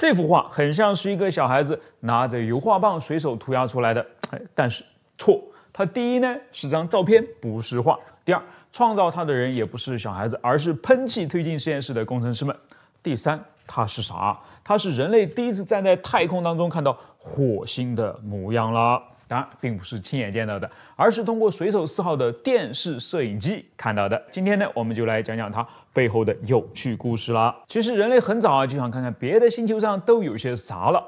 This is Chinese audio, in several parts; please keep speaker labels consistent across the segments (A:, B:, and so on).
A: 这幅画很像是一个小孩子拿着油画棒随手涂鸦出来的，哎，但是错。它第一呢是张照片，不是画。第二，创造它的人也不是小孩子，而是喷气推进实验室的工程师们。第三，它是啥？它是人类第一次站在太空当中看到火星的模样了。当然，并不是亲眼见到的，而是通过“水手四号”的电视摄影机看到的。今天呢，我们就来讲讲它背后的有趣故事了。其实，人类很早啊就想看看别的星球上都有些啥了。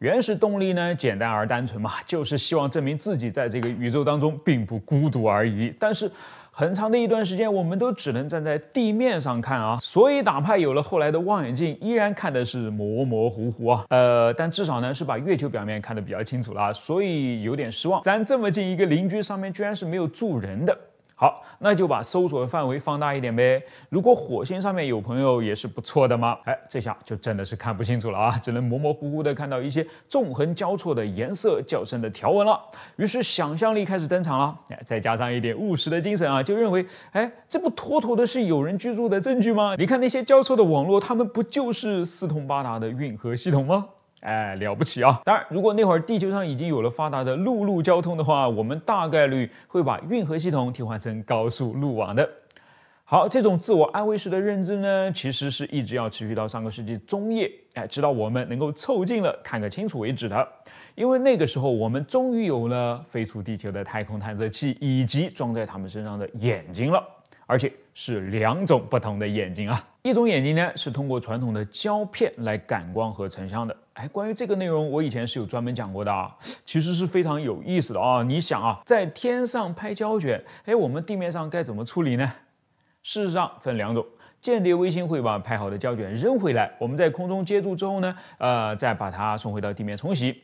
A: 原始动力呢，简单而单纯嘛，就是希望证明自己在这个宇宙当中并不孤独而已。但是很长的一段时间，我们都只能站在地面上看啊，所以哪怕有了后来的望远镜，依然看的是模模糊糊啊。呃，但至少呢是把月球表面看得比较清楚了啊，所以有点失望。咱这么近一个邻居，上面居然是没有住人的。好，那就把搜索的范围放大一点呗。如果火星上面有朋友也是不错的嘛。哎，这下就真的是看不清楚了啊，只能模模糊糊的看到一些纵横交错的颜色较深的条纹了。于是想象力开始登场了，哎，再加上一点务实的精神啊，就认为，哎，这不妥妥的是有人居住的证据吗？你看那些交错的网络，他们不就是四通八达的运河系统吗？哎，了不起啊！当然，如果那会儿地球上已经有了发达的陆路交通的话，我们大概率会把运河系统替换成高速路网的。好，这种自我安慰式的认知呢，其实是一直要持续到上个世纪中叶，哎，直到我们能够凑近了看个清楚为止的。因为那个时候，我们终于有了飞出地球的太空探测器，以及装在他们身上的眼睛了，而且是两种不同的眼睛啊！一种眼睛呢，是通过传统的胶片来感光和成像的。哎，关于这个内容，我以前是有专门讲过的啊，其实是非常有意思的啊。你想啊，在天上拍胶卷，哎，我们地面上该怎么处理呢？事实上分两种，间谍卫星会把拍好的胶卷扔回来，我们在空中接住之后呢，呃，再把它送回到地面冲洗。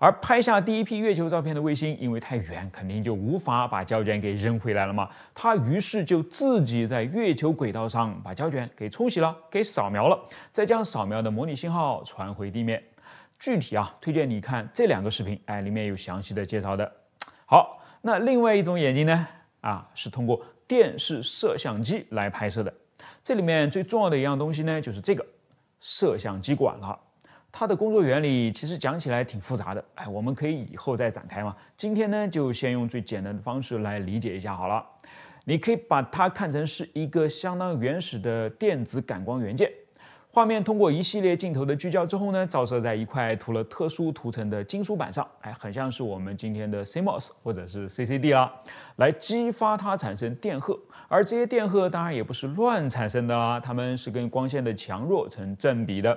A: 而拍下第一批月球照片的卫星，因为太远，肯定就无法把胶卷给扔回来了嘛。它于是就自己在月球轨道上把胶卷给冲洗了，给扫描了，再将扫描的模拟信号传回地面。具体啊，推荐你看这两个视频，哎，里面有详细的介绍的。好，那另外一种眼睛呢，啊，是通过电视摄像机来拍摄的。这里面最重要的一样东西呢，就是这个摄像机管了。它的工作原理其实讲起来挺复杂的，哎，我们可以以后再展开嘛。今天呢，就先用最简单的方式来理解一下好了。你可以把它看成是一个相当原始的电子感光元件，画面通过一系列镜头的聚焦之后呢，照射在一块涂了特殊涂层的金属板上，哎，很像是我们今天的 CMOS 或者是 CCD 啦，来激发它产生电荷。而这些电荷当然也不是乱产生的啊，它们是跟光线的强弱成正比的。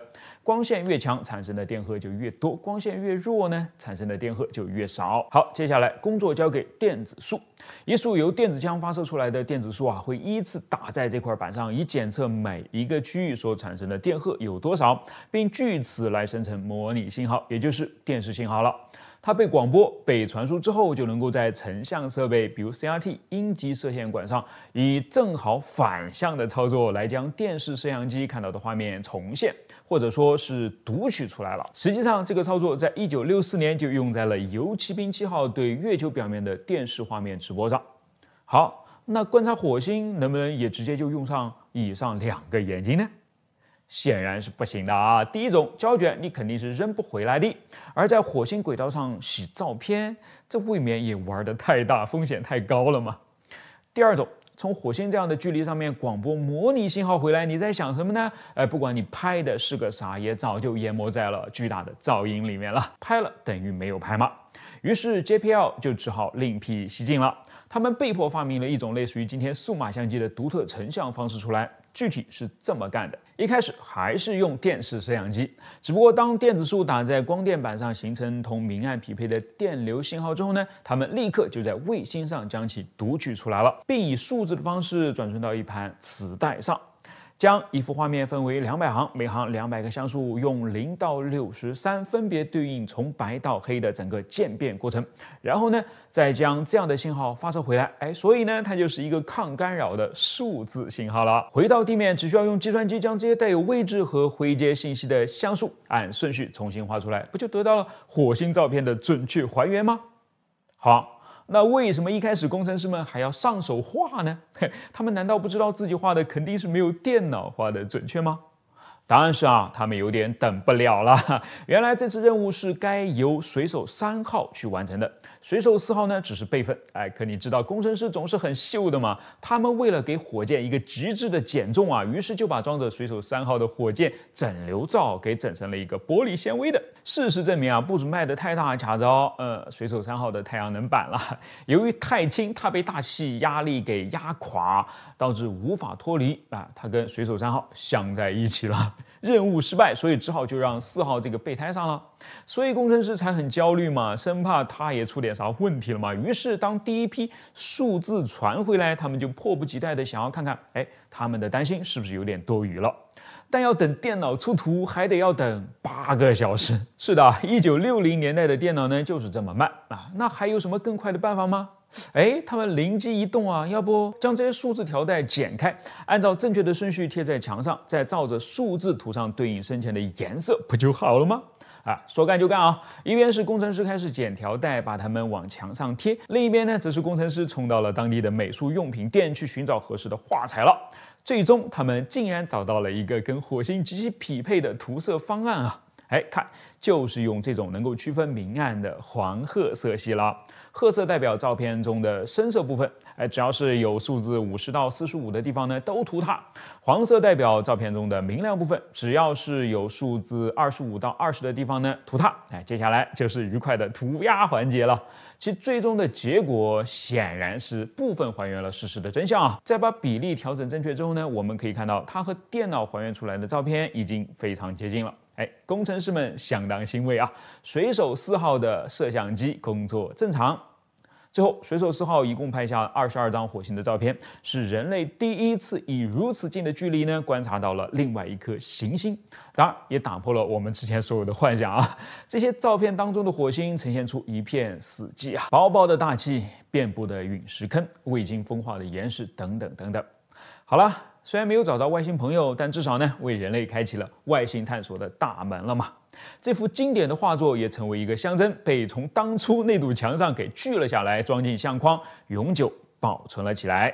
A: 光线越强，产生的电荷就越多；光线越弱呢，产生的电荷就越少。好，接下来工作交给电子束。一束由电子枪发射出来的电子束啊，会依次打在这块板上，以检测每一个区域所产生的电荷有多少，并据此来生成模拟信号，也就是电视信号了。它被广播、被传输之后，就能够在成像设备，比如 CRT 阴极射线管上，以正好反向的操作来将电视摄像机看到的画面重现，或者说是读取出来了。实际上，这个操作在一九六四年就用在了“油漆兵七号”对月球表面的电视画面直播上。好，那观察火星能不能也直接就用上以上两个眼睛呢？显然是不行的啊！第一种胶卷你肯定是扔不回来的，而在火星轨道上洗照片，这未免也玩的太大，风险太高了嘛。第二种，从火星这样的距离上面广播模拟信号回来，你在想什么呢？哎，不管你拍的是个啥，也早就淹没在了巨大的噪音里面了，拍了等于没有拍嘛。于是 JPL 就只好另辟蹊径了。他们被迫发明了一种类似于今天数码相机的独特成像方式出来。具体是这么干的：一开始还是用电视摄像机，只不过当电子束打在光电板上形成同明暗匹配的电流信号之后呢，他们立刻就在卫星上将其读取出来了，并以数字的方式转存到一盘磁带上。将一幅画面分为两百行，每行两百个像素，用零到六十三分别对应从白到黑的整个渐变过程。然后呢，再将这样的信号发射回来，哎，所以呢，它就是一个抗干扰的数字信号了。回到地面，只需要用计算机将这些带有位置和回接信息的像素按顺序重新画出来，不就得到了火星照片的准确还原吗？好。那为什么一开始工程师们还要上手画呢？他们难道不知道自己画的肯定是没有电脑画的准确吗？当然是啊，他们有点等不了了。原来这次任务是该由水手三号去完成的，水手四号呢只是备份。哎，可你知道工程师总是很秀的嘛？他们为了给火箭一个极致的减重啊，于是就把装着水手三号的火箭整流罩给整成了一个玻璃纤维的。事实证明啊，不准卖的太大，卡着呃水手三号的太阳能板了。由于太轻，它被大气压力给压垮，导致无法脱离啊，它跟水手三号镶在一起了。任务失败，所以只好就让四号这个备胎上了，所以工程师才很焦虑嘛，生怕他也出点啥问题了嘛。于是当第一批数字传回来，他们就迫不及待的想要看看，哎，他们的担心是不是有点多余了。但要等电脑出图，还得要等八个小时。是的，一九六零年代的电脑呢，就是这么慢啊。那还有什么更快的办法吗？哎，他们灵机一动啊，要不将这些数字条带剪开，按照正确的顺序贴在墙上，再照着数字涂上对应深浅的颜色，不就好了吗？啊，说干就干啊！一边是工程师开始剪条带，把它们往墙上贴，另一边呢，则是工程师冲到了当地的美术用品店去寻找合适的画材了。最终，他们竟然找到了一个跟火星极其匹配的涂色方案啊！哎，看，就是用这种能够区分明暗的黄褐色系了。褐色代表照片中的深色部分，哎，只要是有数字五十到四十五的地方呢，都涂它。黄色代表照片中的明亮部分，只要是有数字二十五到二十的地方呢，涂它。哎，接下来就是愉快的涂鸦环节了。其最终的结果显然是部分还原了事实的真相啊。在把比例调整正确之后呢，我们可以看到它和电脑还原出来的照片已经非常接近了。哎，工程师们相当欣慰啊！水手四号的摄像机工作正常。最后，水手四号一共拍下二十二张火星的照片，是人类第一次以如此近的距离呢观察到了另外一颗行星。当然，也打破了我们之前所有的幻想啊！这些照片当中的火星呈现出一片死寂啊，薄薄的大气，遍布的陨石坑，未经风化的岩石等等等等。好了。虽然没有找到外星朋友，但至少呢，为人类开启了外星探索的大门了嘛。这幅经典的画作也成为一个象征，被从当初那堵墙上给锯了下来，装进相框，永久保存了起来。